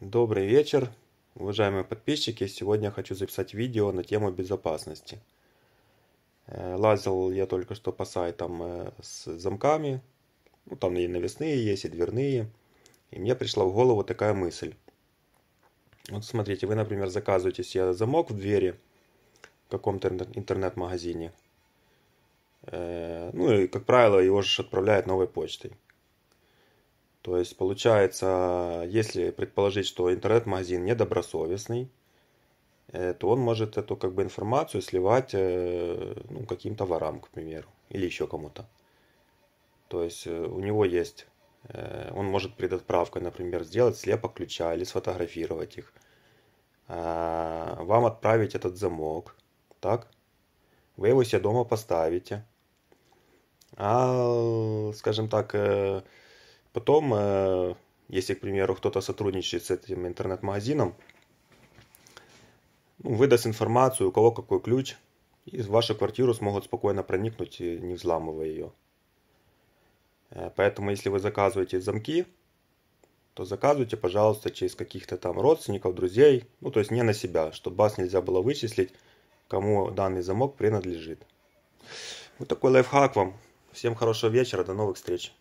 Добрый вечер, уважаемые подписчики. Сегодня хочу записать видео на тему безопасности. Э, лазил я только что по сайтам э, с замками. Ну, там и навесные есть, и дверные. И мне пришла в голову такая мысль. Вот смотрите, вы, например, заказываете себе замок в двери в каком-то интернет-магазине. Э, ну и, как правило, его же отправляют новой почтой. То есть получается, если предположить, что интернет-магазин недобросовестный, э, то он может эту как бы информацию сливать э, ну, каким-то ворам, к примеру, или еще кому-то. То есть э, у него есть, он может отправкой например, сделать слепок ключа или сфотографировать их. А, вам отправить этот замок, так? Вы его себе дома поставите. А, скажем так, Потом, э, если, к примеру, кто-то сотрудничает с этим интернет-магазином, ну, выдаст информацию, у кого какой ключ, и в вашу квартиру смогут спокойно проникнуть, э, не взламывая ее. Э, поэтому, если вы заказываете замки, то заказывайте, пожалуйста, через каких-то там родственников, друзей, ну, то есть не на себя, чтобы вас нельзя было вычислить, кому данный замок принадлежит. Вот такой лайфхак вам. Всем хорошего вечера, до новых встреч.